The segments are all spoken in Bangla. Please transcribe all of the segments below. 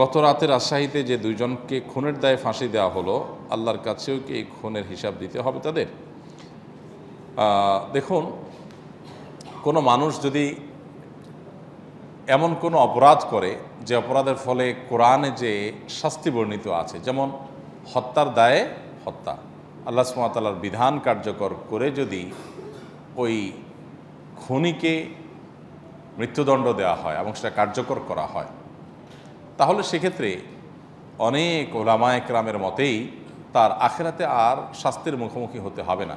গত রাতের আশাহীতে যে দুইজনকে খুনের দায়ে ফাঁসি দেওয়া হলো আল্লাহর কাছেও কি এই খুনের হিসাব দিতে হবে তাদের দেখুন কোনো মানুষ যদি এমন কোনো অপরাধ করে যে অপরাধের ফলে কোরআনে যে শাস্তি বর্ণিত আছে যেমন হত্যার দায়ে হত্যা আল্লাহ সুমাতালার বিধান কার্যকর করে যদি ওই খনিকে মৃত্যুদণ্ড দেওয়া হয় এবং সেটা কার্যকর করা হয় তাহলে সেক্ষেত্রে অনেক ওলামা একরামের মতেই তার আখেরাতে আর শাস্তির মুখোমুখি হতে হবে না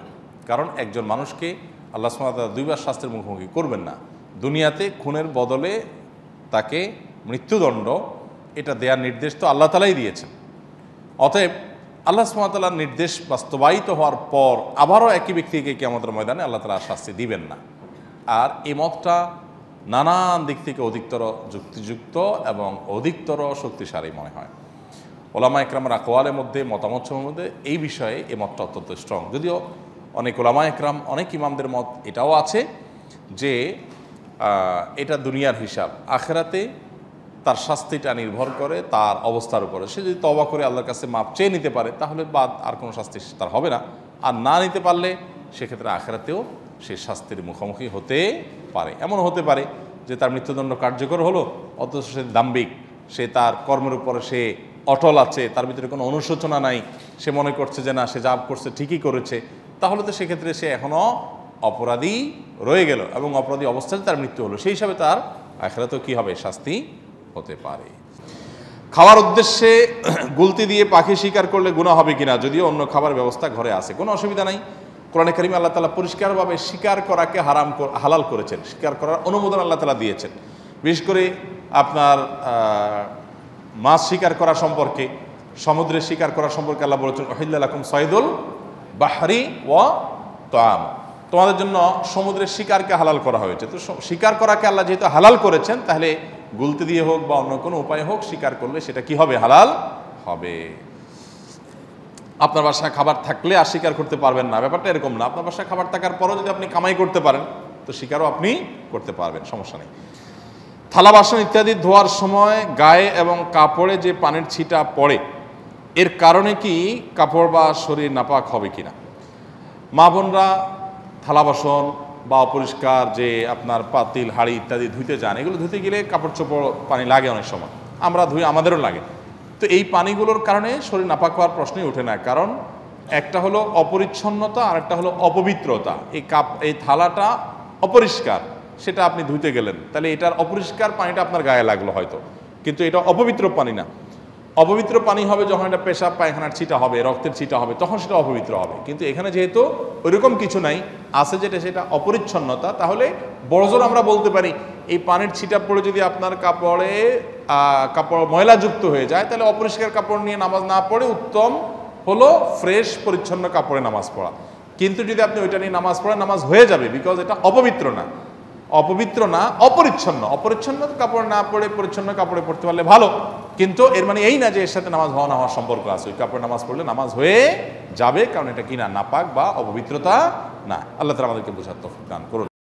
কারণ একজন মানুষকে আল্লাহ সুমাতা দুইবার শাস্তির মুখোমুখি করবেন না দুনিয়াতে খুনের বদলে তাকে মৃত্যুদণ্ড এটা দেওয়ার নির্দেশ তো আল্লাহ তালাই দিয়েছেন অতএব আল্লাহ সুমাতাল্লার নির্দেশ বাস্তবায়িত হওয়ার পর আবারও একই ব্যক্তিকে কি আমাদের ময়দানে আল্লাহ তালা শাস্তি দিবেন না আর এ মতটা নানান দিক থেকে অধিকতর যুক্তিযুক্ত এবং অধিকতর শক্তিশালী মনে হয় ওলামা একরামের আকোয়ালের মধ্যে মতামত মধ্যে এই বিষয়ে এই মতটা অত্যন্ত স্ট্রং যদিও অনেক ওলামা একরাম অনেক ইমামদের মত এটাও আছে যে এটা দুনিয়ার হিসাব আখেরাতে তার শাস্তিটা নির্ভর করে তার অবস্থার উপরে সে যদি তবা করে আল্লাহর কাছে মাপ চেয়ে নিতে পারে তাহলে বাদ আর কোনো শাস্তি তার হবে না আর না নিতে পারলে সেক্ষেত্রে আখেরাতেও সে শাস্তির মুখোমুখি হতে পারে এমন হতে পারে যে তার মৃত্যুদণ্ড কার্যকর হলো অথচ সে দাম্বিক সে তার কর্মের উপরে সে অটল আছে তার ভিতরে কোনো অনুশোচনা নাই সে মনে করছে যে না সে যা করছে ঠিকই করেছে তাহলে তো সেক্ষেত্রে সে এখনও অপরাধী রয়ে গেল এবং অপরাধী অবস্থায় তার মৃত্যু হলো সেই হিসাবে তার তো কী হবে শাস্তি হতে পারে খাওয়ার উদ্দেশ্যে গুলতি দিয়ে পাখি শিকার করলে গুণা হবে কিনা যদিও অন্য খাবার ব্যবস্থা ঘরে আছে কোনো অসুবিধা নাই কোরআনে করিমে আল্লাহ তালা পরিষ্কারভাবে স্বীকার করাকে হারাম হালাল করেছেন স্বীকার করার অনুমোদন আল্লাহ তালা দিয়েছেন বিশেষ করে আপনার মাছ শিকার করা সম্পর্কে সমুদ্রে শিকার করা সম্পর্কে আল্লাহ বলেছেন ওহিল্লাকুম সৈদুল বাহারি ও তাম তোমাদের জন্য সমুদ্রের শিকারকে হালাল করা হয়েছে তো শিকার করাকে আল্লাহ যেহেতু হালাল করেছেন তাহলে গুলতে দিয়ে হোক বা অন্য কোনো উপায় হোক শিকার করলে সেটা কি হবে হালাল হবে আপনার বাসায় খাবার থাকলে আর স্বীকার করতে পারবেন না ব্যাপারটা এরকম না আপনার বাসায় খাবার থাকার পরও যদি আপনি কামাই করতে পারেন তো স্বীকারও আপনি করতে পারবেন সমস্যা নেই থালা বাসন ইত্যাদি ধোয়ার সময় গায়ে এবং কাপড়ে যে পানির ছিটা পড়ে এর কারণে কি কাপড় বা শরীর নাপাক হবে কি না মা বোনরা থালা বাসন বা অপরিষ্কার যে আপনার পাতিল হাড়ি ইত্যাদি ধুইতে যান এগুলো ধুতে গেলে কাপড় চোপড় পানি লাগে অনেক সময় আমরা ধুই আমাদেরও লাগে তো এই পানিগুলোর কারণে শরীর নাপাক হওয়ার প্রশ্নই ওঠে না কারণ একটা হলো অপরিচ্ছন্নতা আর একটা হলো অপবিত্রতা এই কাপ এই থালাটা অপরিষ্কার সেটা আপনি ধুইতে গেলেন তাহলে এটার অপরিষ্কার পানিটা আপনার গায়ে লাগলো হয়তো কিন্তু এটা অপবিত্র পানি না অপবিত্র পানি হবে যখন একটা পেশাব পায়খানার ছিটা হবে রক্তের ছিটা হবে তখন সেটা অপবিত্র হবে কিন্তু এখানে যেহেতু ওইরকম কিছু নাই আছে যেটা সেটা অপরিচ্ছন্নতা তাহলে বড়জোর আমরা বলতে পারি এই পানির ছিটা পড়ে যদি আপনার কাপড়ে কাপড় ময়লাযুক্ত হয়ে যায় তাহলে অপরিষ্কার কাপড় নিয়ে নামাজ না পড়ে উত্তম হলো ফ্রেশ পরিচ্ছন্ন কাপড়ে নামাজ পড়া কিন্তু যদি আপনি ওইটা নিয়ে নামাজ পড়েন নামাজ হয়ে যাবে বিকজ এটা অপবিত্র না অপবিত্র না অপরিচ্ছন্ন অপরিচ্ছন্ন কাপড় না পরে পরিচ্ছন্ন কাপড়ে পড়তে পারলে ভালো কিন্তু এর মানে এই না যে এর সাথে নামাজ হওয়া না হওয়ার সম্পর্ক আছে ওই কাপড় নামাজ পড়লে নামাজ হয়ে যাবে কারণ এটা কিনা নাপাক বা অপবিত্রতা না আল্লাহ তালা আমাদেরকে বোঝার তো দান করুন